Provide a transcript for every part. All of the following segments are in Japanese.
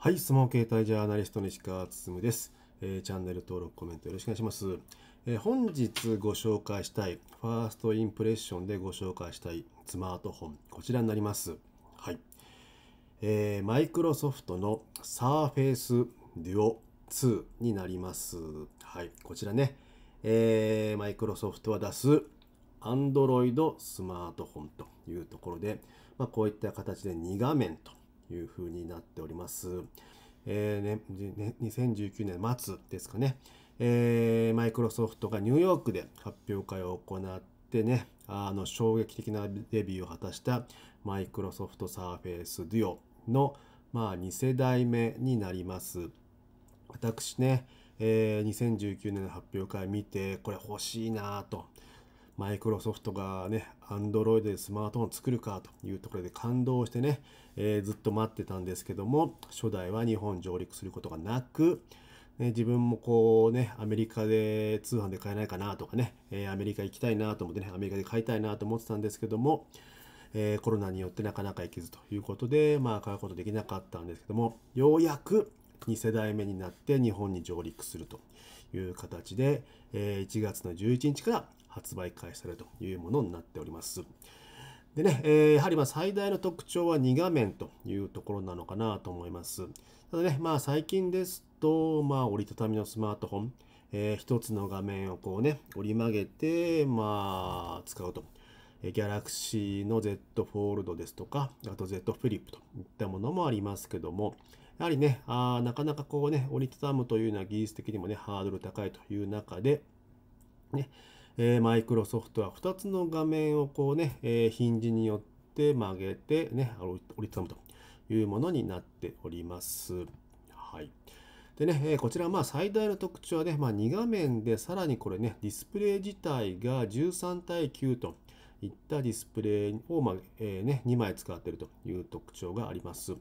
はい、スマホ携帯ジャーナリストの石川進です、えー、チャンネル登録、コメントよろしくお願いします、えー、本日ご紹介したい、ファーストインプレッションでご紹介したいスマートフォン、こちらになります。はい。えー、マイクロソフトの Surface Duo 2になります。はい、こちらね、えー、マイクロソフトは出す Android スマートフォンというところで、まあ、こういった形で2画面というふうになっております。えーね、2019年末ですかね、えマイクロソフトがニューヨークで発表会を行ってね、あの衝撃的なデビューを果たしたマイクロソフトサーフェイスデュオの、まあ、2世代目になります。私ね、えー、2019年の発表会見て、これ欲しいなと。マイクロソフトがね、Android でスマートフォン作るかというところで感動してね、えー、ずっと待ってたんですけども、初代は日本上陸することがなく、ね、自分もこうね、アメリカで通販で買えないかなとかね、えー、アメリカ行きたいなと思ってね、アメリカで買いたいなと思ってたんですけども、えー、コロナによってなかなか行けずということで、まあ、買うことできなかったんですけども、ようやく2世代目になって日本に上陸するという形で、えー、1月の11日から発売開始されるというものになっております。でね、えー、やはりま最大の特徴は2画面というところなのかなと思います。ただね、まあ最近ですと、まあ折りたたみのスマートフォン、えー、1つの画面をこうね、折り曲げて、まあ使うと。Galaxy の Z フォールドですとか、あと Z フリップといったものもありますけども、やはりね、あなかなかこうね、折りたたむというのは技術的にもね、ハードル高いという中で、ね、えマイクロソフトは2つの画面をこうね、えヒンジによって曲げてね、折りたたむというものになっております。はい。でね、えこちらまあ最大の特徴はね、まあ、2画面でさらにこれね、ディスプレイ自体が13対9といったディスプレイを、まあ、えー、ね、2枚使っているという特徴があります。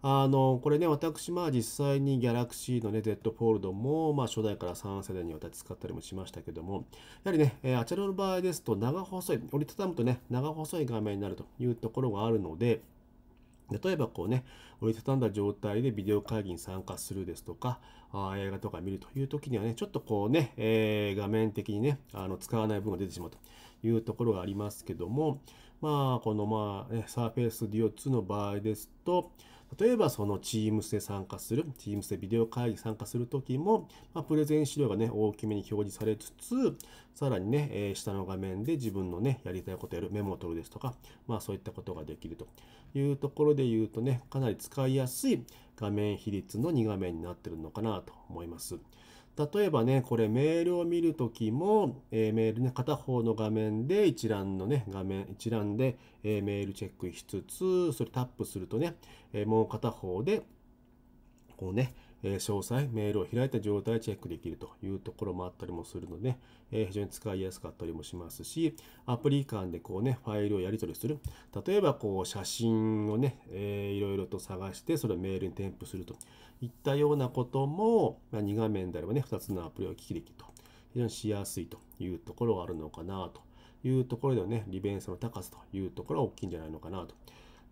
あのこれね私まあ実際に Galaxy のね Z Fold もまあ初代から3世代にわたって使ったりもしましたけどもやはりね、えー、あちらの場合ですと長細い折りたたむとね長細い画面になるというところがあるので例えばこうね、折りたたんだ状態でビデオ会議に参加するですとか、あ映画とか見るという時にはね、ちょっとこうね、えー、画面的にね、あの使わない部分が出てしまうというところがありますけども、まあ、このまあ、ね、Surface Duo 2の場合ですと、例えばその Teams で参加する、Teams でビデオ会議参加するときも、まあ、プレゼン資料がね、大きめに表示されつつ、さらにね、えー、下の画面で自分のね、やりたいことやる、メモを取るですとか、まあそういったことができるというところで言うとね、かなり使いやすい画面比率の2画面になってるのかなと思います。例えばね、これメールを見るときも、えー、メールね、片方の画面で一覧のね、画面、一覧で、えー、メールチェックしつつ、それタップするとね、えー、もう片方で、こうね、え詳細、メールを開いた状態でチェックできるというところもあったりもするので、え非常に使いやすかったりもしますし、アプリ間でこうね、ファイルをやり取りする。例えば、こう、写真をね、えー、いろいろと探して、それをメールに添付するといったようなことも、ま2画面であればね、2つのアプリを聞きできると、非常にしやすいというところはあるのかなというところではね、利便性の高さというところは大きいんじゃないのかなと。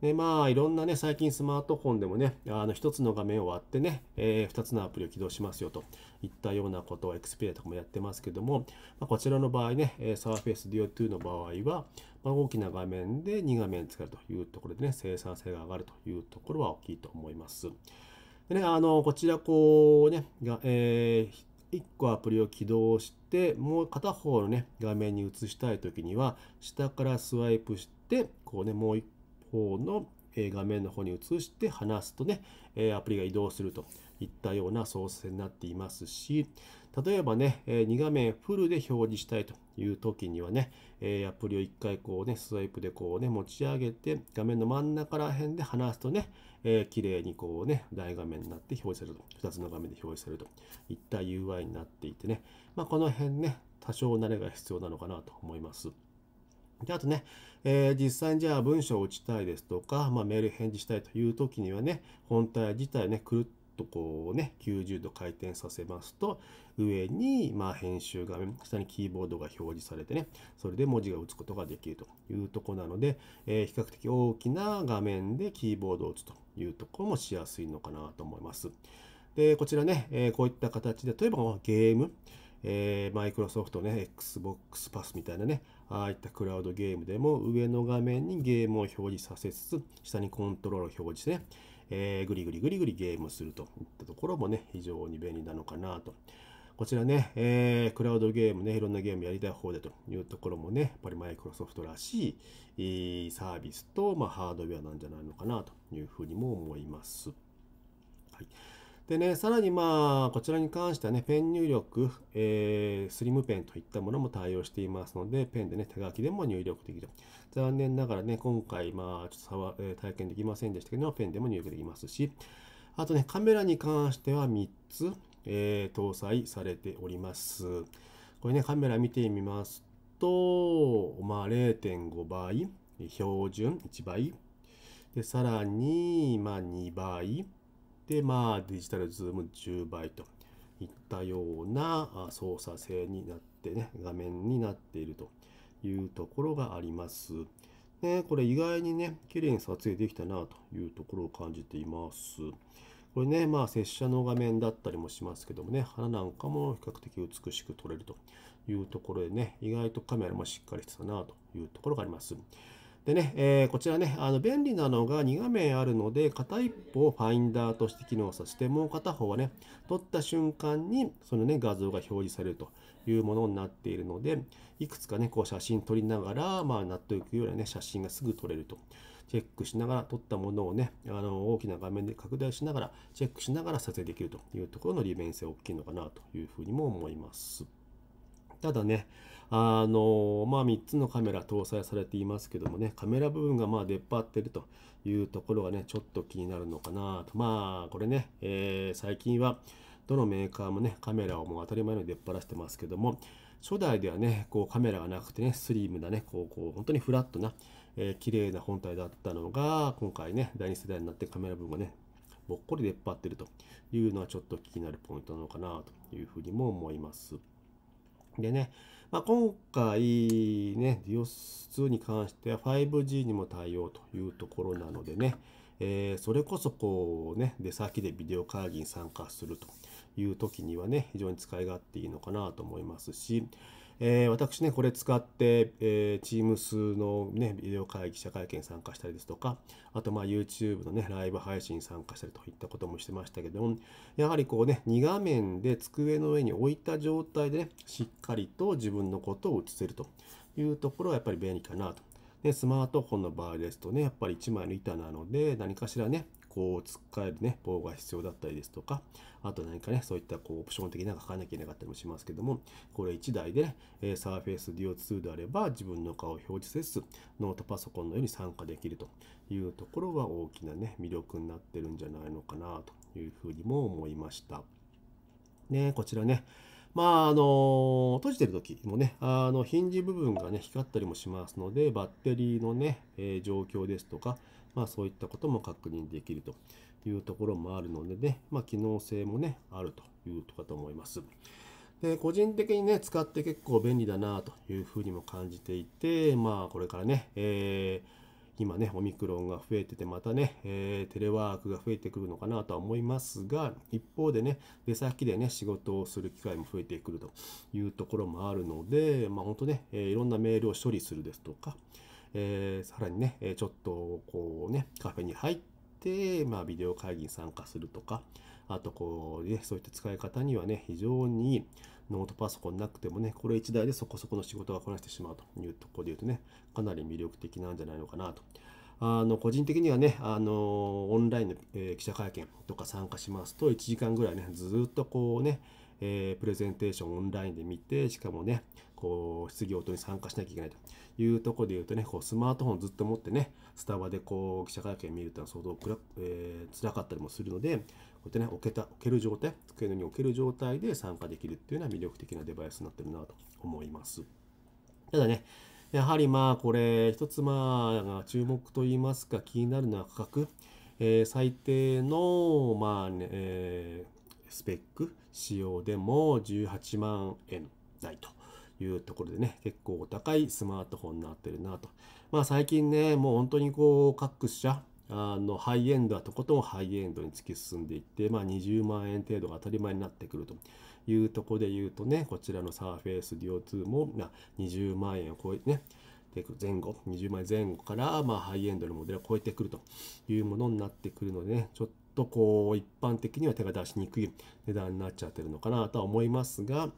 でまあいろんなね最近スマートフォンでもねあの1つの画面を割ってね、えー、2つのアプリを起動しますよといったようなことを Xperia とかもやってますけども、まあ、こちらの場合ね Surface Duo2 の場合は、まあ、大きな画面で2画面使うというところでね生産性が上がるというところは大きいと思います。でね、あのこちらこうね、えー1個アプリを起動してもう片方のね画面に移したい時には下からスワイプしてこうねもう1方の画面の方に移して話すとね、アプリが移動するといったような操作になっていますし、例えばね、2画面フルで表示したいという時にはね、アプリを1回こうね、スワイプでこうね、持ち上げて、画面の真ん中ら辺で話すとね、綺麗にこうね、大画面になって表示されると、2つの画面で表示されるといった UI になっていてね、まあ、この辺ね、多少慣れが必要なのかなと思います。で、あとね、えー、実際にじゃあ文章を打ちたいですとか、まあ、メール返事したいという時にはね、本体自体ね、くるっとこうね、90度回転させますと、上にまあ編集画面、下にキーボードが表示されてね、それで文字が打つことができるというとこなので、えー、比較的大きな画面でキーボードを打つというところもしやすいのかなと思います。で、こちらね、えー、こういった形で、例えばゲーム、えマイクロソフトね、Xbox パスみたいなね、ああいったクラウドゲームでも上の画面にゲームを表示させつつ、下にコントロールを表示してね、えグリグリグリりゲームするといったところもね、非常に便利なのかなと。こちらね、えー、クラウドゲームね、いろんなゲームやりたい方でというところもね、やっぱりマイクロソフトらしいサービスと、まあ、ハードウェアなんじゃないのかなというふうにも思います。はい。でね、さらにまあ、こちらに関してはね、ペン入力、えー、スリムペンといったものも対応していますので、ペンでね、手書きでも入力できる。残念ながらね、今回、まあ、ちょっと体験できませんでしたけど、ペンでも入力できますし、あとね、カメラに関しては3つ、えー、搭載されております。これね、カメラ見てみますと、まあ、0.5倍、標準1倍、で、さらに、まあ、2倍、で、まあ、デジタルズーム10倍といったような操作性になってね、画面になっているというところがあります。ね、これ意外にね、綺麗に撮影できたなというところを感じています。これね、まあ、拙者の画面だったりもしますけどもね、花なんかも比較的美しく撮れるというところでね、意外とカメラもしっかりしてたなというところがあります。でね、えー、こちらね、あの便利なのが2画面あるので、片一方をファインダーとして機能させて、もう片方はね、撮った瞬間にそのね、画像が表示されるというものになっているので、いくつかね、こう写真撮りながら、まあ、納得いくようなね、写真がすぐ撮れると。チェックしながら撮ったものをね、あの大きな画面で拡大しながら、チェックしながら撮影できるというところの利便性大きいのかなというふうにも思います。ただね、あのまあ、3つのカメラ搭載されていますけどもね、カメラ部分がまあ出っ張ってるというところがね、ちょっと気になるのかなと。まあ、これね、えー、最近はどのメーカーもね、カメラをもう当たり前の出っ張らせてますけども、初代ではね、こうカメラがなくてね、スリムなね、こう、こう本当にフラットな、えー、綺麗な本体だったのが、今回ね、第2世代になってカメラ部分がね、ぼっこり出っ張ってるというのはちょっと気になるポイントなのかなというふうにも思います。でね、まあ、今回ね、DOS2 に関しては 5G にも対応というところなのでね、えー、それこそこうね、出先でビデオ会議に参加するという時にはね、非常に使い勝手いいのかなと思いますし、えー、私ね、これ使って、えー、Teams のね、ビデオ会議、記者会見参加したりですとか、あとまあ YouTube のね、ライブ配信参加したりといったこともしてましたけども、やはりこうね、2画面で机の上に置いた状態でね、しっかりと自分のことを映せるというところはやっぱり便利かなとで、スマートフォンの場合ですとね、やっぱり1枚の板なので、何かしらね、こう、使えるね、棒が必要だったりですとか、あと何かね、そういったこう、オプション的なのが書かなきゃいけなかったりもしますけども、これ1台で、ね、Surface Duo2 であれば自分の顔を表示せず、ノートパソコンのように参加できるというところは大きなね、魅力になってるんじゃないのかなというふうにも思いました。ね、こちらね、まあ、あの、閉じてる時もね、あの、ヒンジ部分がね、光ったりもしますので、バッテリーのね、えー、状況ですとか、まあ、そういったことも確認できるというところもあるのでね、まあ、機能性もね、あるというとかと思います。で個人的にね、使って結構便利だなというふうにも感じていて、まあ、これからね、えー今ね、オミクロンが増えてて、またね、えー、テレワークが増えてくるのかなとは思いますが、一方でね、出先でね、仕事をする機会も増えてくるというところもあるので、まあ本当ね、えー、いろんなメールを処理するですとか、えー、さらにね、えちょっとこうね、カフェに入って、まあビデオ会議に参加するとか、あとこうね、そういった使い方にはね、非常にいいノートパソコンなくてもね、これ1台でそこそこの仕事がこなしてしまうというところで言うとね、かなり魅力的なんじゃないのかなと。あの個人的にはね、あのオンラインの、え記者会見とか参加しますと、1時間ぐらいね、ずっとこうね、えプレゼンテーションオンラインで見て、しかもね、こう質疑応答に参加しなきゃいけないというところで言うとね、こうスマートフォンずっと持ってね、スタバでこう記者会見見るというのは相当くら、えー、辛かったりもするので、こうやってね、置けた置ける状態、机の上に置ける状態で参加できるっていうのは魅力的なデバイスになってるなと思います。ただね、やはりまあこれ、一つまあ注目といいますか、気になるのは価格。えー、最低の、まあねえー、スペック仕様でも18万円台というところでね、結構お高いスマートフォンになってるなと。まあ最近ね、もう本当にこう各社、あのハイエンドはとことんハイエンドに突き進んでいって、まあ、20万円程度が当たり前になってくるというところで言うとね、こちらのサーフェイスデュオ2も、まあ、20万円を超えてね、前後、20万円前後から、まあ、ハイエンドのモデルを超えてくるというものになってくるので、ね、ちょっとこう一般的には手が出しにくい値段になっちゃってるのかなとは思いますが、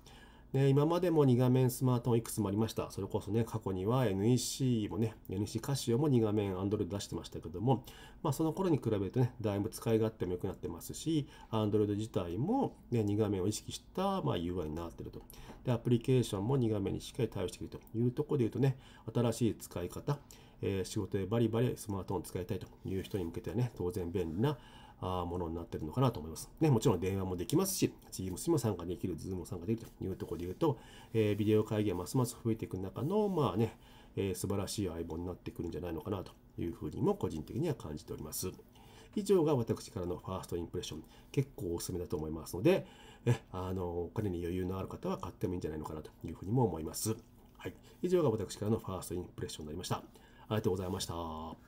で今までも2画面スマートフォンいくつもありました。それこそね、過去には NEC もね、NEC カシオも2画面 Android 出してましたけども、まあその頃に比べるとね、だいぶ使い勝手も良くなってますし、Android 自体も、ね、2画面を意識したまあ UI になってると。で、アプリケーションも2画面にしっかり対応してくるというところで言うとね、新しい使い方、えー、仕事でバリバリスマートフォン使いたいという人に向けてはね、当然便利なものになってるのかなと思います。ね、もちろん電話もできますし、Teams にも参加できる、Zoom も参加できるというところで言うと、えー、ビデオ会議がますます増えていく中の、まあね、えー、素晴らしい相棒になってくるんじゃないのかなというふうにも個人的には感じております。以上が私からのファーストインプレッション。結構おすすめだと思いますので、えあのお金に余裕のある方は買ってもいいんじゃないのかなというふうにも思います。はい。以上が私からのファーストインプレッションになりました。ありがとうございました。